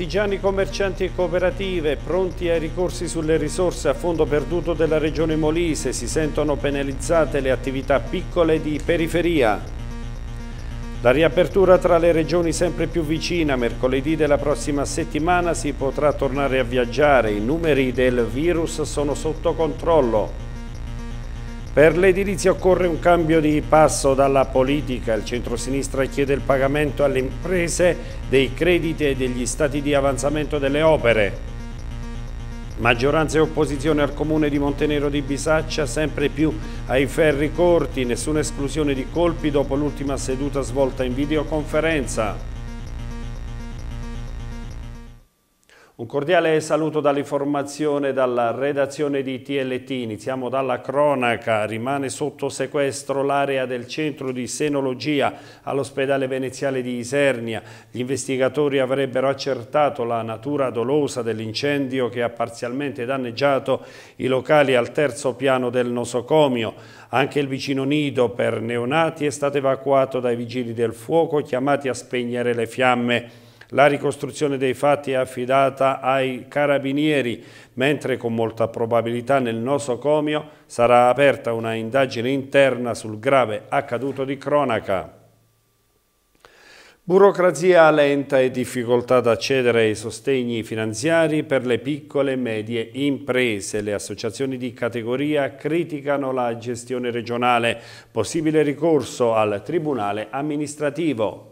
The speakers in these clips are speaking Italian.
Artigiani, commercianti e cooperative pronti ai ricorsi sulle risorse a fondo perduto della Regione Molise si sentono penalizzate le attività piccole di periferia. La riapertura tra le regioni sempre più vicina, mercoledì della prossima settimana si potrà tornare a viaggiare, i numeri del virus sono sotto controllo. Per l'edilizia occorre un cambio di passo dalla politica. Il centro-sinistra chiede il pagamento alle imprese dei crediti e degli stati di avanzamento delle opere. Maggioranza e opposizione al comune di Montenero di Bisaccia, sempre più ai ferri corti, nessuna esclusione di colpi dopo l'ultima seduta svolta in videoconferenza. Un cordiale saluto dall'informazione dalla redazione di TLT. Iniziamo dalla cronaca. Rimane sotto sequestro l'area del centro di senologia all'ospedale veneziale di Isernia. Gli investigatori avrebbero accertato la natura dolosa dell'incendio che ha parzialmente danneggiato i locali al terzo piano del nosocomio. Anche il vicino nido per neonati è stato evacuato dai vigili del fuoco chiamati a spegnere le fiamme. La ricostruzione dei fatti è affidata ai carabinieri, mentre con molta probabilità nel nosocomio sarà aperta una indagine interna sul grave accaduto di cronaca. Burocrazia lenta e difficoltà ad accedere ai sostegni finanziari per le piccole e medie imprese. Le associazioni di categoria criticano la gestione regionale, possibile ricorso al Tribunale amministrativo.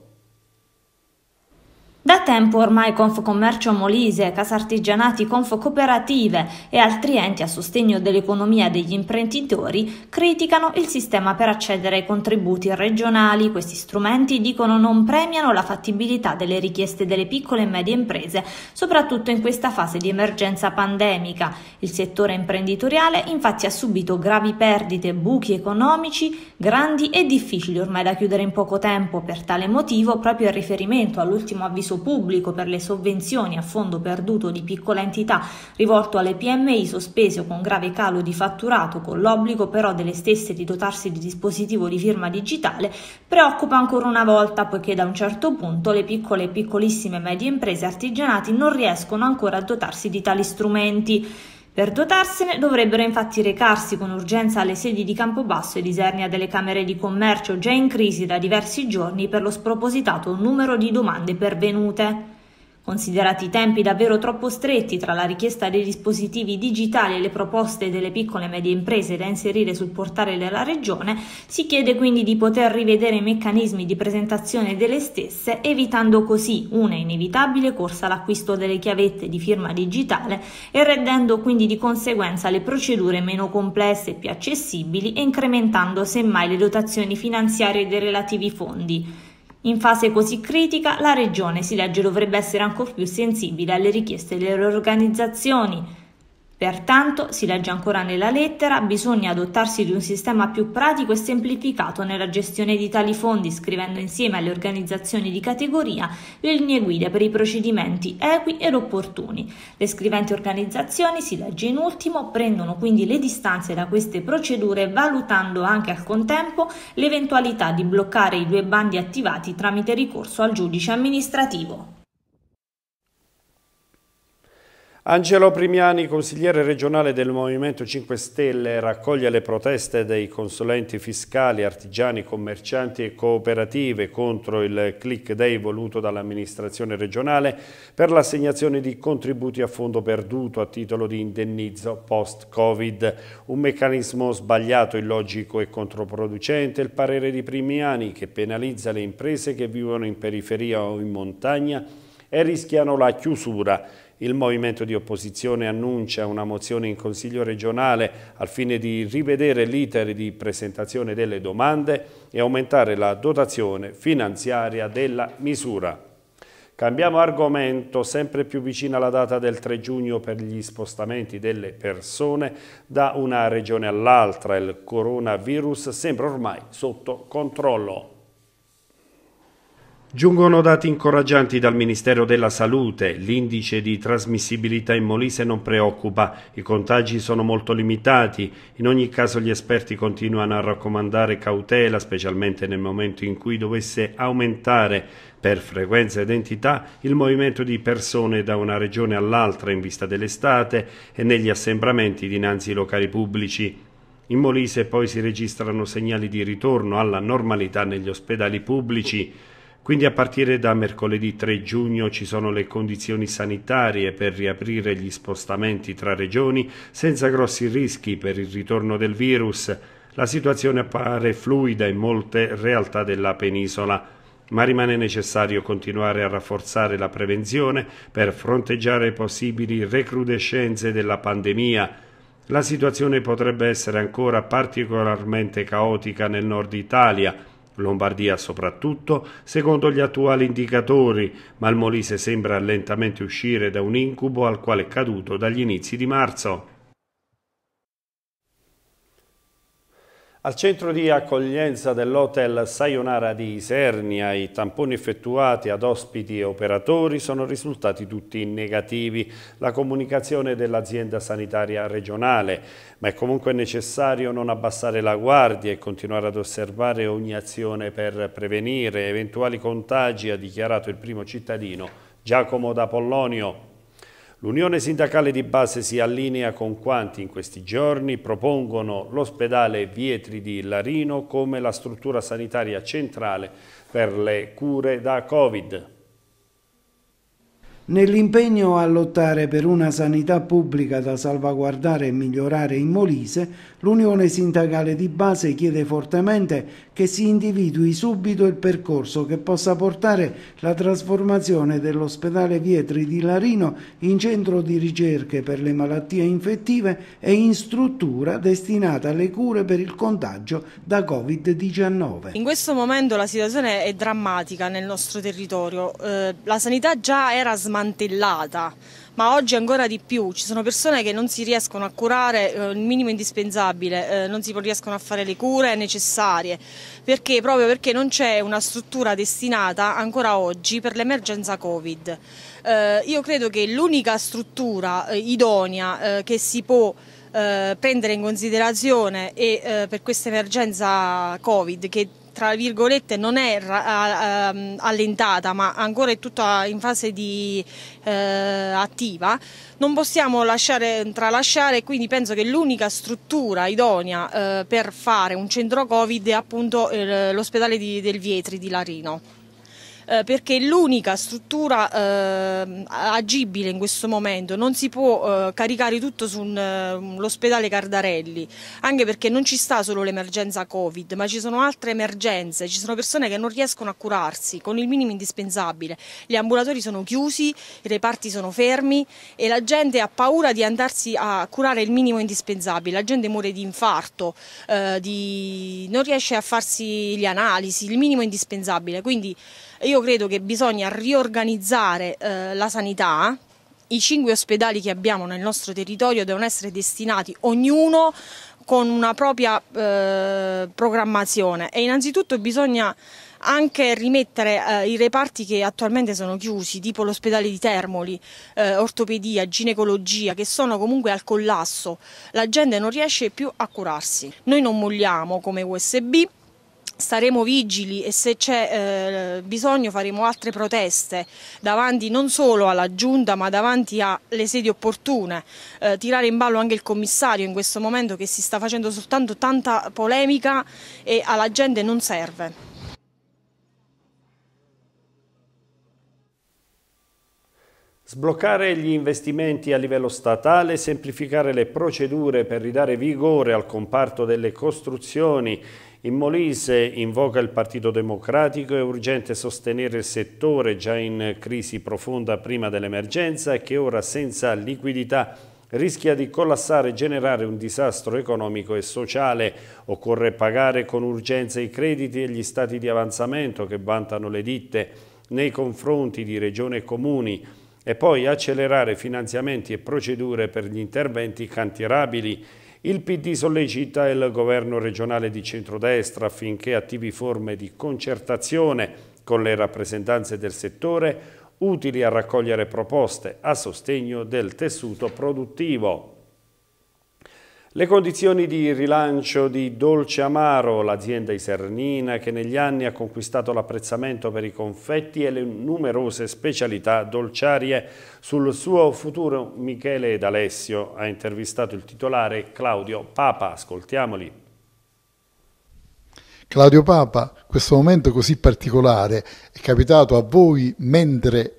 Da tempo ormai Confcommercio Molise, Casartigianati, Cooperative e altri enti a sostegno dell'economia degli imprenditori criticano il sistema per accedere ai contributi regionali. Questi strumenti dicono non premiano la fattibilità delle richieste delle piccole e medie imprese, soprattutto in questa fase di emergenza pandemica. Il settore imprenditoriale infatti ha subito gravi perdite, buchi economici grandi e difficili ormai da chiudere in poco tempo. Per tale motivo, proprio in riferimento all'ultimo avviso pubblico per le sovvenzioni a fondo perduto di piccola entità rivolto alle PMI sospeso con grave calo di fatturato con l'obbligo però delle stesse di dotarsi di dispositivo di firma digitale preoccupa ancora una volta poiché da un certo punto le piccole e piccolissime medie imprese artigianati non riescono ancora a dotarsi di tali strumenti. Per dotarsene dovrebbero infatti recarsi con urgenza alle sedi di Campobasso e di Isernia delle Camere di Commercio già in crisi da diversi giorni per lo spropositato numero di domande pervenute. Considerati i tempi davvero troppo stretti tra la richiesta dei dispositivi digitali e le proposte delle piccole e medie imprese da inserire sul portale della Regione, si chiede quindi di poter rivedere i meccanismi di presentazione delle stesse, evitando così una inevitabile corsa all'acquisto delle chiavette di firma digitale e rendendo quindi di conseguenza le procedure meno complesse e più accessibili e incrementando semmai le dotazioni finanziarie dei relativi fondi. In fase così critica la Regione, si legge, dovrebbe essere ancor più sensibile alle richieste delle organizzazioni Pertanto, si legge ancora nella lettera, bisogna adottarsi di un sistema più pratico e semplificato nella gestione di tali fondi, scrivendo insieme alle organizzazioni di categoria le linee guida per i procedimenti equi ed opportuni. Le scriventi organizzazioni, si legge in ultimo, prendono quindi le distanze da queste procedure valutando anche al contempo l'eventualità di bloccare i due bandi attivati tramite ricorso al giudice amministrativo. Angelo Primiani, consigliere regionale del Movimento 5 Stelle, raccoglie le proteste dei consulenti fiscali, artigiani, commercianti e cooperative contro il click day voluto dall'amministrazione regionale per l'assegnazione di contributi a fondo perduto a titolo di indennizzo post-Covid. Un meccanismo sbagliato, illogico e controproducente, il parere di Primiani, che penalizza le imprese che vivono in periferia o in montagna e rischiano la chiusura il movimento di opposizione annuncia una mozione in Consiglio regionale al fine di rivedere l'iter di presentazione delle domande e aumentare la dotazione finanziaria della misura. Cambiamo argomento, sempre più vicina alla data del 3 giugno per gli spostamenti delle persone da una regione all'altra. Il coronavirus sembra ormai sotto controllo. Giungono dati incoraggianti dal Ministero della Salute, l'indice di trasmissibilità in Molise non preoccupa, i contagi sono molto limitati, in ogni caso gli esperti continuano a raccomandare cautela, specialmente nel momento in cui dovesse aumentare per frequenza ed entità il movimento di persone da una regione all'altra in vista dell'estate e negli assembramenti dinanzi ai locali pubblici. In Molise poi si registrano segnali di ritorno alla normalità negli ospedali pubblici, quindi a partire da mercoledì 3 giugno ci sono le condizioni sanitarie per riaprire gli spostamenti tra regioni senza grossi rischi per il ritorno del virus. La situazione appare fluida in molte realtà della penisola, ma rimane necessario continuare a rafforzare la prevenzione per fronteggiare possibili recrudescenze della pandemia. La situazione potrebbe essere ancora particolarmente caotica nel nord Italia, Lombardia soprattutto, secondo gli attuali indicatori, ma il Molise sembra lentamente uscire da un incubo al quale è caduto dagli inizi di marzo. Al centro di accoglienza dell'hotel Sayonara di Isernia i tamponi effettuati ad ospiti e operatori sono risultati tutti negativi, la comunicazione dell'azienda sanitaria regionale, ma è comunque necessario non abbassare la guardia e continuare ad osservare ogni azione per prevenire eventuali contagi, ha dichiarato il primo cittadino Giacomo da Pollonio. L'Unione Sindacale di Base si allinea con quanti in questi giorni propongono l'ospedale Vietri di Larino come la struttura sanitaria centrale per le cure da Covid. Nell'impegno a lottare per una sanità pubblica da salvaguardare e migliorare in Molise, l'Unione Sindacale di Base chiede fortemente che si individui subito il percorso che possa portare la trasformazione dell'ospedale Vietri di Larino in centro di ricerche per le malattie infettive e in struttura destinata alle cure per il contagio da Covid-19. In questo momento la situazione è drammatica nel nostro territorio. Eh, la sanità già era smaltita smantellata, ma oggi ancora di più. Ci sono persone che non si riescono a curare eh, il minimo indispensabile, eh, non si riescono a fare le cure necessarie, perché proprio perché non c'è una struttura destinata ancora oggi per l'emergenza Covid. Eh, io credo che l'unica struttura eh, idonea eh, che si può eh, prendere in considerazione e per questa emergenza Covid che tra virgolette non è ehm, allentata ma ancora è tutta in fase di, eh, attiva, non possiamo lasciare, tralasciare quindi penso che l'unica struttura idonea eh, per fare un centro Covid è appunto eh, l'ospedale del Vietri di Larino. Eh, perché è l'unica struttura eh, agibile in questo momento, non si può eh, caricare tutto sull'ospedale eh, Cardarelli, anche perché non ci sta solo l'emergenza Covid, ma ci sono altre emergenze, ci sono persone che non riescono a curarsi con il minimo indispensabile, gli ambulatori sono chiusi, i reparti sono fermi e la gente ha paura di andarsi a curare il minimo indispensabile, la gente muore di infarto, eh, di... non riesce a farsi le analisi, il minimo indispensabile, quindi io credo che bisogna riorganizzare eh, la sanità, i cinque ospedali che abbiamo nel nostro territorio devono essere destinati ognuno con una propria eh, programmazione e innanzitutto bisogna anche rimettere eh, i reparti che attualmente sono chiusi, tipo l'ospedale di Termoli, eh, ortopedia, ginecologia, che sono comunque al collasso. La gente non riesce più a curarsi. Noi non molliamo come USB, staremo vigili e se c'è eh, bisogno faremo altre proteste davanti non solo alla giunta ma davanti alle sedi opportune, eh, tirare in ballo anche il commissario in questo momento che si sta facendo soltanto tanta polemica e alla gente non serve. Sbloccare gli investimenti a livello statale, semplificare le procedure per ridare vigore al comparto delle costruzioni in Molise invoca il Partito Democratico è urgente sostenere il settore già in crisi profonda prima dell'emergenza e che ora senza liquidità rischia di collassare e generare un disastro economico e sociale. Occorre pagare con urgenza i crediti e gli stati di avanzamento che vantano le ditte nei confronti di regione e comuni e poi accelerare finanziamenti e procedure per gli interventi cantierabili il PD sollecita il governo regionale di centrodestra affinché attivi forme di concertazione con le rappresentanze del settore utili a raccogliere proposte a sostegno del tessuto produttivo. Le condizioni di rilancio di Dolce Amaro, l'azienda isernina che negli anni ha conquistato l'apprezzamento per i confetti e le numerose specialità dolciarie, sul suo futuro Michele D'Alessio ha intervistato il titolare Claudio Papa. Ascoltiamoli. Claudio Papa, questo momento così particolare è capitato a voi mentre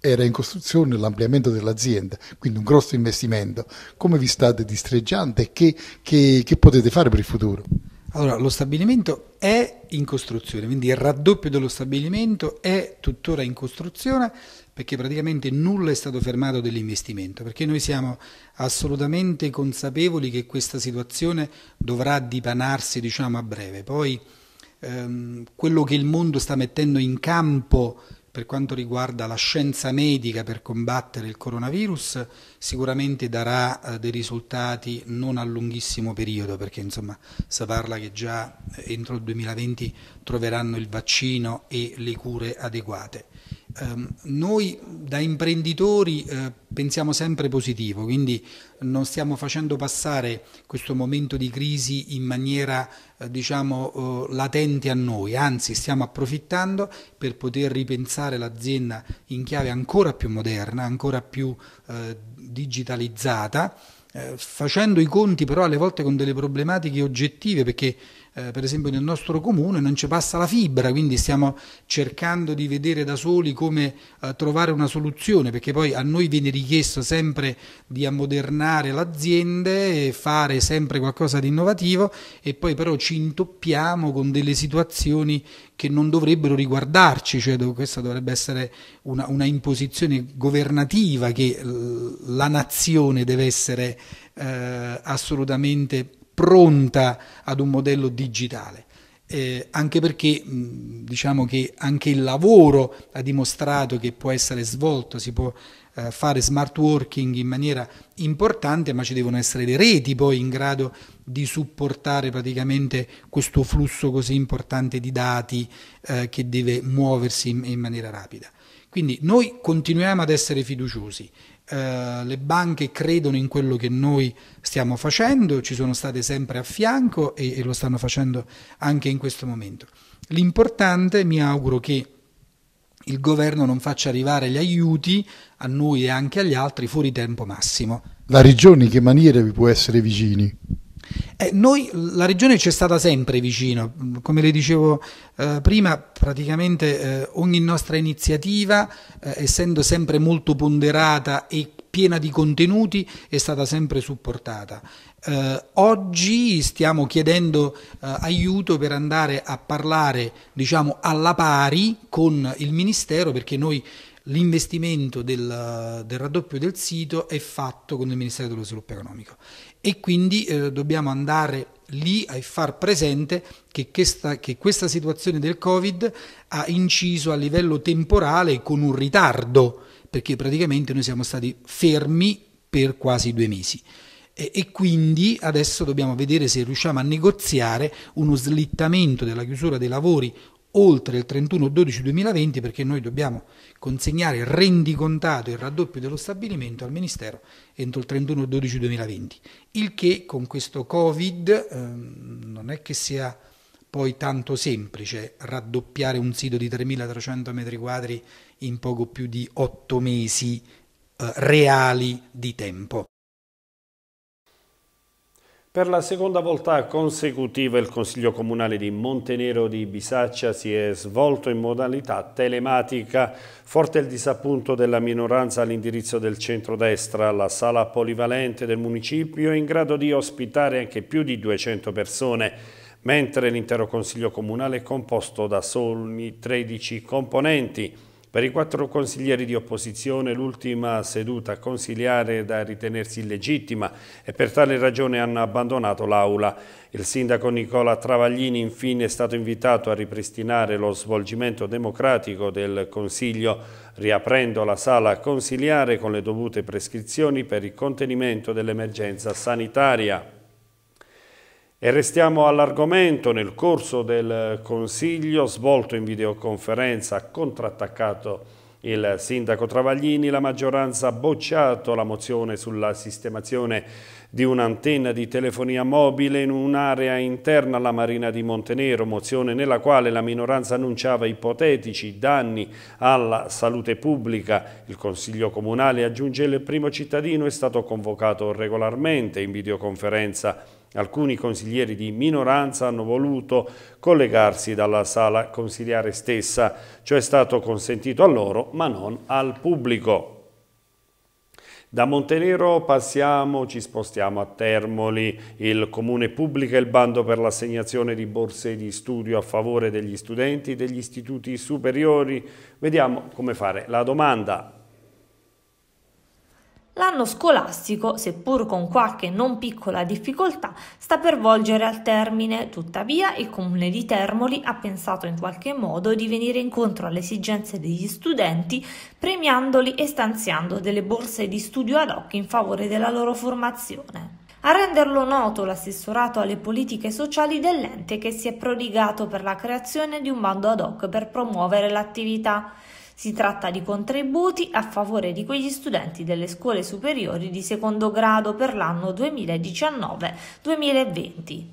era in costruzione l'ampliamento dell'azienda, quindi un grosso investimento. Come vi state distreggiando e che, che, che potete fare per il futuro? Allora, lo stabilimento è in costruzione, quindi il raddoppio dello stabilimento è tuttora in costruzione perché praticamente nulla è stato fermato dell'investimento, perché noi siamo assolutamente consapevoli che questa situazione dovrà dipanarsi diciamo, a breve. Poi ehm, quello che il mondo sta mettendo in campo per quanto riguarda la scienza medica per combattere il coronavirus sicuramente darà eh, dei risultati non a lunghissimo periodo perché insomma si parla che già eh, entro il 2020 troveranno il vaccino e le cure adeguate. Um, noi da imprenditori uh, pensiamo sempre positivo, quindi non stiamo facendo passare questo momento di crisi in maniera uh, diciamo, uh, latente a noi, anzi stiamo approfittando per poter ripensare l'azienda in chiave ancora più moderna, ancora più digitalizzata, facendo i conti però alle volte con delle problematiche oggettive perché eh, per esempio nel nostro comune non ci passa la fibra, quindi stiamo cercando di vedere da soli come eh, trovare una soluzione, perché poi a noi viene richiesto sempre di ammodernare l'azienda e fare sempre qualcosa di innovativo e poi però ci intoppiamo con delle situazioni che non dovrebbero riguardarci, cioè questa dovrebbe essere una, una imposizione governativa che la nazione deve essere eh, assolutamente pronta ad un modello digitale. Eh, anche perché mh, diciamo che anche il lavoro ha dimostrato che può essere svolto, si può eh, fare smart working in maniera importante, ma ci devono essere le reti poi in grado di supportare praticamente questo flusso così importante di dati eh, che deve muoversi in, in maniera rapida. Quindi noi continuiamo ad essere fiduciosi eh, le banche credono in quello che noi stiamo facendo, ci sono state sempre a fianco e, e lo stanno facendo anche in questo momento. L'importante, mi auguro che il governo non faccia arrivare gli aiuti a noi e anche agli altri fuori tempo massimo. La Regione in che maniera vi può essere vicini? Eh, noi, la regione ci è stata sempre vicino, come le dicevo eh, prima, praticamente eh, ogni nostra iniziativa, eh, essendo sempre molto ponderata e piena di contenuti, è stata sempre supportata. Eh, oggi stiamo chiedendo eh, aiuto per andare a parlare diciamo, alla pari con il Ministero perché noi l'investimento del, del, raddoppio del sito è fatto con il Ministero dello Sviluppo Economico e quindi eh, dobbiamo andare lì a far presente che questa, che questa situazione del Covid ha inciso a livello temporale con un ritardo, perché praticamente noi siamo stati fermi per quasi due mesi e quindi adesso dobbiamo vedere se riusciamo a negoziare uno slittamento della chiusura dei lavori oltre il 31-12-2020 perché noi dobbiamo consegnare il rendicontato il raddoppio dello stabilimento al Ministero entro il 31-12-2020, il che con questo Covid ehm, non è che sia poi tanto semplice raddoppiare un sito di 3.300 m2 in poco più di 8 mesi eh, reali di tempo. Per la seconda volta consecutiva il Consiglio Comunale di Montenero di Bisaccia si è svolto in modalità telematica. Forte il disappunto della minoranza all'indirizzo del centrodestra. La sala polivalente del municipio è in grado di ospitare anche più di 200 persone, mentre l'intero Consiglio Comunale è composto da soli 13 componenti. Per i quattro consiglieri di opposizione l'ultima seduta consiliare è da ritenersi illegittima e per tale ragione hanno abbandonato l'aula. Il sindaco Nicola Travaglini infine è stato invitato a ripristinare lo svolgimento democratico del Consiglio riaprendo la sala consiliare con le dovute prescrizioni per il contenimento dell'emergenza sanitaria. E restiamo all'argomento nel corso del Consiglio svolto in videoconferenza ha contrattaccato il sindaco Travaglini, la maggioranza ha bocciato la mozione sulla sistemazione di un'antenna di telefonia mobile in un'area interna alla Marina di Montenero, mozione nella quale la minoranza annunciava ipotetici danni alla salute pubblica. Il Consiglio Comunale aggiunge il primo cittadino è stato convocato regolarmente in videoconferenza Alcuni consiglieri di minoranza hanno voluto collegarsi dalla sala consigliare stessa, ciò cioè è stato consentito a loro ma non al pubblico. Da Montenero passiamo, ci spostiamo a Termoli. Il Comune pubblica il bando per l'assegnazione di borse di studio a favore degli studenti degli istituti superiori. Vediamo come fare la domanda l'anno scolastico, seppur con qualche non piccola difficoltà, sta per volgere al termine. Tuttavia, il comune di Termoli ha pensato in qualche modo di venire incontro alle esigenze degli studenti, premiandoli e stanziando delle borse di studio ad hoc in favore della loro formazione. A renderlo noto l'assessorato alle politiche sociali dell'ente che si è prodigato per la creazione di un bando ad hoc per promuovere l'attività. Si tratta di contributi a favore di quegli studenti delle scuole superiori di secondo grado per l'anno 2019-2020.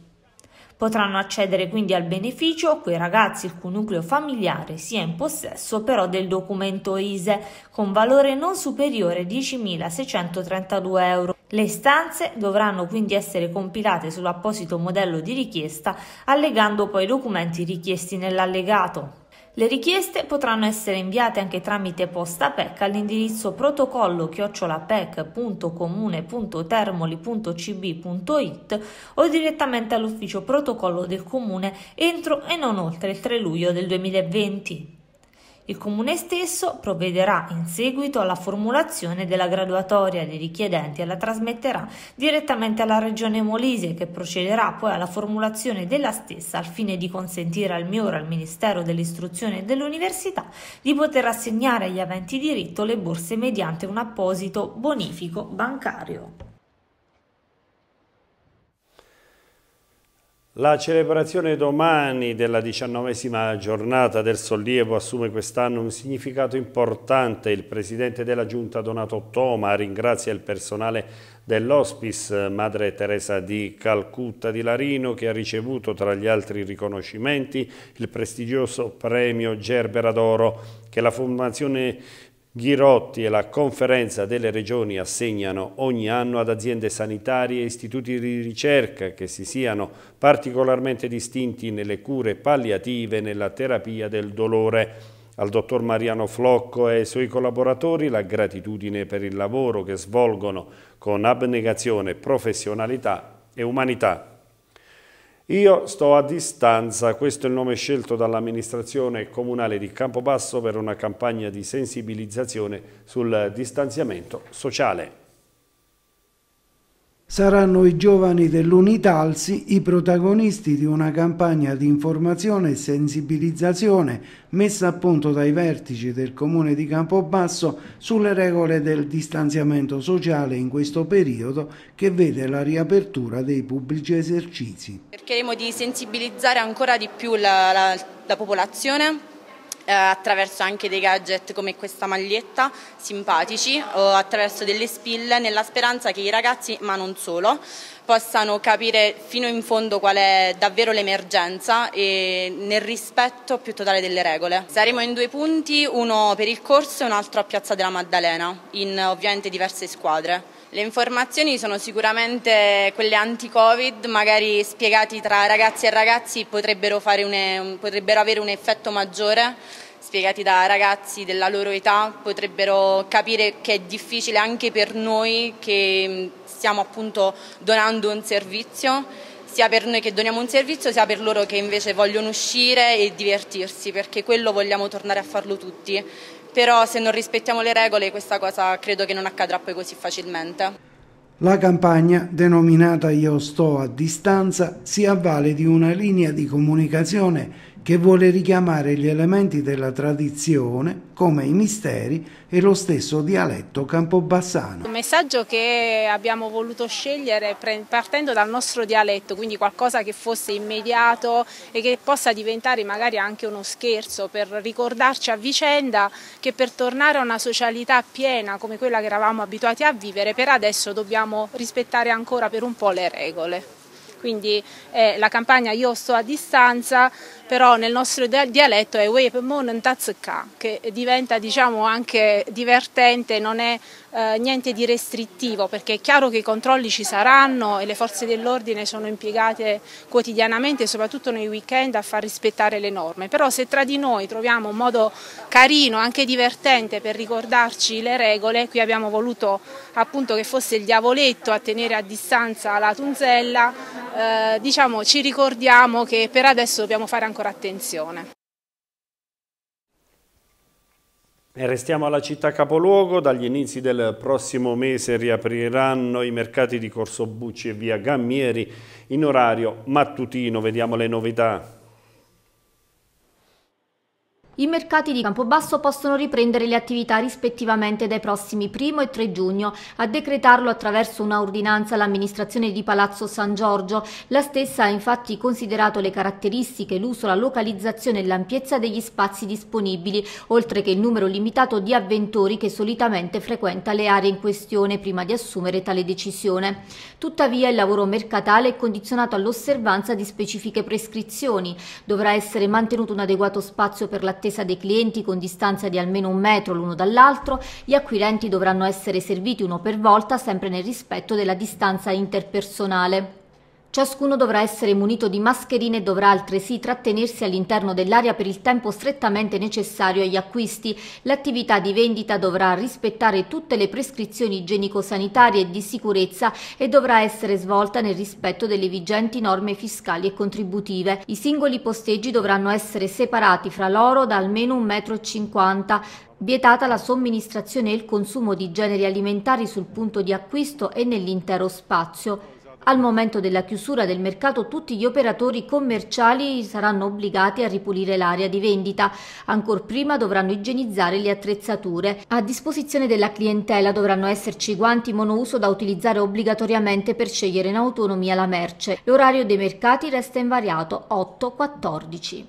Potranno accedere quindi al beneficio quei ragazzi il cui nucleo familiare sia in possesso però del documento ISE con valore non superiore a 10.632 euro. Le istanze dovranno quindi essere compilate sull'apposito modello di richiesta allegando poi i documenti richiesti nell'allegato. Le richieste potranno essere inviate anche tramite posta PEC all'indirizzo protocollo-pec.comune.termoli.cb.it o direttamente all'ufficio protocollo del comune entro e non oltre il 3 luglio del 2020. Il comune stesso provvederà in seguito alla formulazione della graduatoria dei richiedenti e la trasmetterà direttamente alla Regione Molise che procederà poi alla formulazione della stessa al fine di consentire al MIUR, al Ministero dell'Istruzione e dell'Università, di poter assegnare agli aventi diritto le borse mediante un apposito bonifico bancario. La celebrazione domani della diciannovesima giornata del sollievo assume quest'anno un significato importante. Il presidente della giunta Donato Toma ringrazia il personale dell'Hospice Madre Teresa di Calcutta di Larino che ha ricevuto tra gli altri riconoscimenti il prestigioso premio Gerbera d'Oro che la Fondazione Ghirotti e la Conferenza delle Regioni assegnano ogni anno ad aziende sanitarie e istituti di ricerca che si siano particolarmente distinti nelle cure palliative e nella terapia del dolore. Al dottor Mariano Flocco e ai suoi collaboratori la gratitudine per il lavoro che svolgono con abnegazione, professionalità e umanità. Io sto a distanza, questo è il nome scelto dall'amministrazione comunale di Campobasso per una campagna di sensibilizzazione sul distanziamento sociale saranno i giovani dell'Unitalsi i protagonisti di una campagna di informazione e sensibilizzazione messa a punto dai vertici del comune di Campobasso sulle regole del distanziamento sociale in questo periodo che vede la riapertura dei pubblici esercizi. Cercheremo di sensibilizzare ancora di più la, la, la popolazione eh, attraverso anche dei gadget come questa maglietta simpatici o attraverso delle spille, nella speranza che i ragazzi, ma non solo, possano capire fino in fondo qual è davvero l'emergenza e nel rispetto più totale delle regole. Saremo in due punti, uno per il corso e un altro a Piazza della Maddalena, in ovviamente diverse squadre. Le informazioni sono sicuramente quelle anti-Covid, magari spiegati tra ragazzi e ragazzi potrebbero, un, potrebbero avere un effetto maggiore, spiegati da ragazzi della loro età potrebbero capire che è difficile anche per noi che mm, stiamo appunto donando un servizio sia per noi che doniamo un servizio sia per loro che invece vogliono uscire e divertirsi perché quello vogliamo tornare a farlo tutti però se non rispettiamo le regole questa cosa credo che non accadrà poi così facilmente. La campagna, denominata Io sto a distanza, si avvale di una linea di comunicazione che vuole richiamare gli elementi della tradizione, come i misteri e lo stesso dialetto campobassano. Un messaggio che abbiamo voluto scegliere partendo dal nostro dialetto, quindi qualcosa che fosse immediato e che possa diventare magari anche uno scherzo per ricordarci a vicenda che per tornare a una socialità piena come quella che eravamo abituati a vivere, per adesso dobbiamo rispettare ancora per un po' le regole. Quindi eh, la campagna Io sto a distanza però nel nostro dialetto è Wepemon Tazka, che diventa diciamo, anche divertente, non è eh, niente di restrittivo, perché è chiaro che i controlli ci saranno e le forze dell'ordine sono impiegate quotidianamente, soprattutto nei weekend, a far rispettare le norme. Però se tra di noi troviamo un modo carino, anche divertente per ricordarci le regole, qui abbiamo voluto appunto che fosse il diavoletto a tenere a distanza la tunzella, eh, diciamo ci ricordiamo che per adesso dobbiamo fare ancora ancora attenzione. E restiamo alla città capoluogo, dagli inizi del prossimo mese riapriranno i mercati di Corso Bucci e via Gammieri in orario mattutino, vediamo le novità. I mercati di Campobasso possono riprendere le attività rispettivamente dai prossimi 1 e 3 giugno. A decretarlo attraverso una ordinanza l'amministrazione di Palazzo San Giorgio. La stessa ha infatti considerato le caratteristiche, l'uso, la localizzazione e l'ampiezza degli spazi disponibili, oltre che il numero limitato di avventori che solitamente frequenta le aree in questione prima di assumere tale decisione. Tuttavia il lavoro mercatale è condizionato all'osservanza di specifiche prescrizioni. Dovrà essere mantenuto un adeguato spazio per l'attività attesa dei clienti con distanza di almeno un metro l'uno dall'altro, gli acquirenti dovranno essere serviti uno per volta sempre nel rispetto della distanza interpersonale. Ciascuno dovrà essere munito di mascherine e dovrà altresì trattenersi all'interno dell'area per il tempo strettamente necessario agli acquisti. L'attività di vendita dovrà rispettare tutte le prescrizioni igienico-sanitarie e di sicurezza e dovrà essere svolta nel rispetto delle vigenti norme fiscali e contributive. I singoli posteggi dovranno essere separati fra loro da almeno 1,50 m. Vietata la somministrazione e il consumo di generi alimentari sul punto di acquisto e nell'intero spazio. Al momento della chiusura del mercato tutti gli operatori commerciali saranno obbligati a ripulire l'area di vendita. Ancor prima dovranno igienizzare le attrezzature. A disposizione della clientela dovranno esserci guanti monouso da utilizzare obbligatoriamente per scegliere in autonomia la merce. L'orario dei mercati resta invariato 8-14.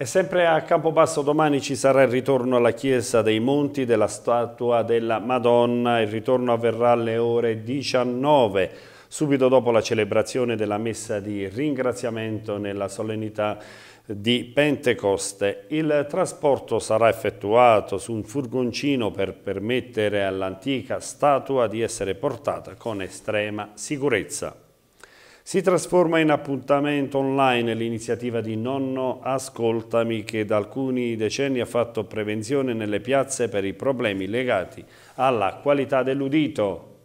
E sempre a Campobasso domani ci sarà il ritorno alla Chiesa dei Monti della statua della Madonna. Il ritorno avverrà alle ore 19, subito dopo la celebrazione della messa di ringraziamento nella solennità di Pentecoste. Il trasporto sarà effettuato su un furgoncino per permettere all'antica statua di essere portata con estrema sicurezza. Si trasforma in appuntamento online l'iniziativa di Nonno Ascoltami che da alcuni decenni ha fatto prevenzione nelle piazze per i problemi legati alla qualità dell'udito.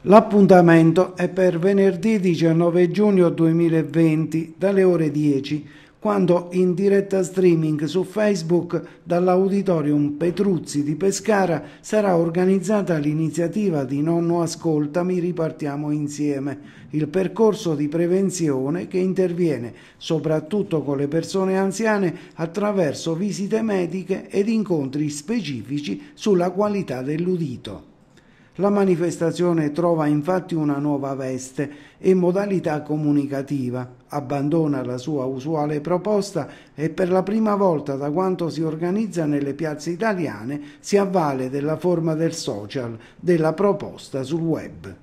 L'appuntamento è per venerdì 19 giugno 2020 dalle ore 10 quando in diretta streaming su Facebook dall'Auditorium Petruzzi di Pescara sarà organizzata l'iniziativa di Nonno Ascoltami Ripartiamo Insieme, il percorso di prevenzione che interviene soprattutto con le persone anziane attraverso visite mediche ed incontri specifici sulla qualità dell'udito. La manifestazione trova infatti una nuova veste e modalità comunicativa, abbandona la sua usuale proposta e per la prima volta da quanto si organizza nelle piazze italiane si avvale della forma del social, della proposta sul web.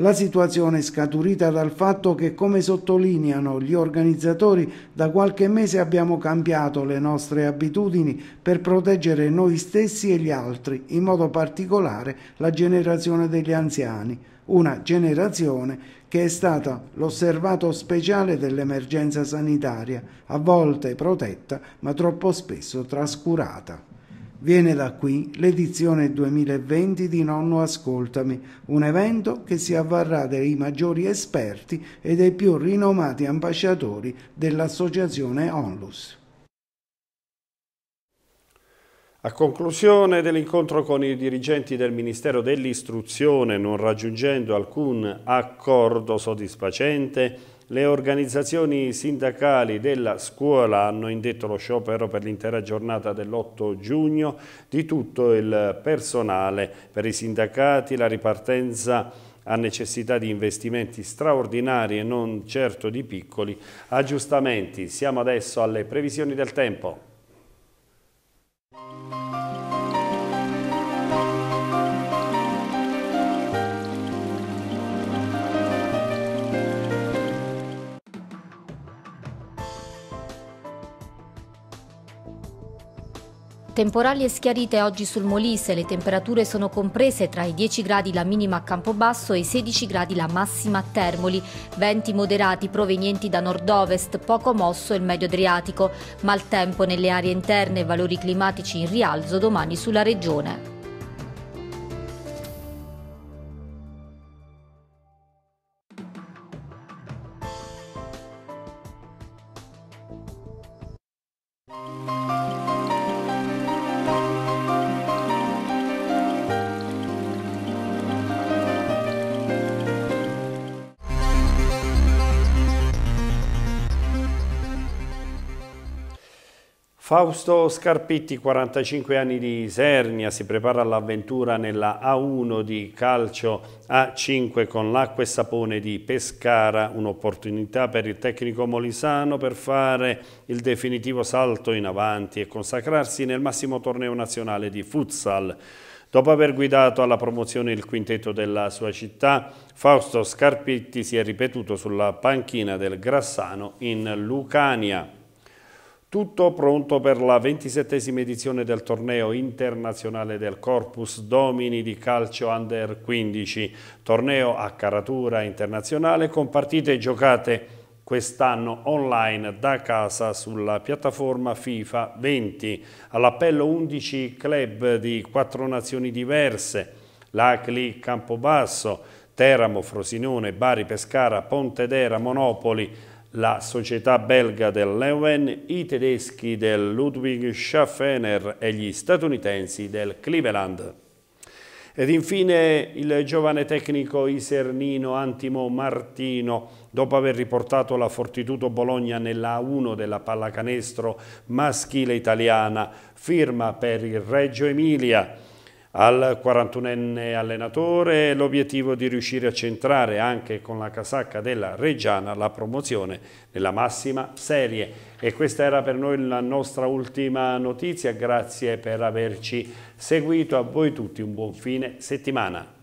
La situazione è scaturita dal fatto che, come sottolineano gli organizzatori, da qualche mese abbiamo cambiato le nostre abitudini per proteggere noi stessi e gli altri, in modo particolare la generazione degli anziani, una generazione che è stata l'osservato speciale dell'emergenza sanitaria, a volte protetta ma troppo spesso trascurata. Viene da qui l'edizione 2020 di Nonno Ascoltami, un evento che si avvarrà dei maggiori esperti e dei più rinomati ambasciatori dell'associazione Onlus. A conclusione dell'incontro con i dirigenti del Ministero dell'Istruzione, non raggiungendo alcun accordo soddisfacente, le organizzazioni sindacali della scuola hanno indetto lo sciopero per l'intera giornata dell'8 giugno di tutto il personale. Per i sindacati la ripartenza ha necessità di investimenti straordinari e non certo di piccoli aggiustamenti. Siamo adesso alle previsioni del tempo. Temporali e schiarite oggi sul Molise, le temperature sono comprese tra i 10 gradi la minima a Campobasso e i 16 gradi la massima a Termoli, venti moderati provenienti da nord-ovest, poco mosso il medio Adriatico, maltempo nelle aree interne e valori climatici in rialzo domani sulla regione. Fausto Scarpitti, 45 anni di Isernia, si prepara all'avventura nella A1 di calcio A5 con l'acqua e sapone di Pescara, un'opportunità per il tecnico molisano per fare il definitivo salto in avanti e consacrarsi nel massimo torneo nazionale di futsal. Dopo aver guidato alla promozione il quintetto della sua città, Fausto Scarpitti si è ripetuto sulla panchina del Grassano in Lucania. Tutto pronto per la ventisettesima edizione del torneo internazionale del Corpus Domini di calcio Under 15, torneo a caratura internazionale con partite giocate quest'anno online da casa sulla piattaforma FIFA 20. All'appello 11 club di quattro nazioni diverse, Lacli, Campobasso, Teramo, Frosinone, Bari, Pescara, Pontedera, Monopoli, la società belga del Leuven, i tedeschi del Ludwig Schaffener e gli statunitensi del Cleveland. Ed infine il giovane tecnico isernino Antimo Martino, dopo aver riportato la Fortitudo Bologna nella A1 della pallacanestro maschile italiana, firma per il Reggio Emilia al 41enne allenatore l'obiettivo di riuscire a centrare anche con la casacca della Reggiana la promozione nella massima serie. E questa era per noi la nostra ultima notizia, grazie per averci seguito, a voi tutti un buon fine settimana.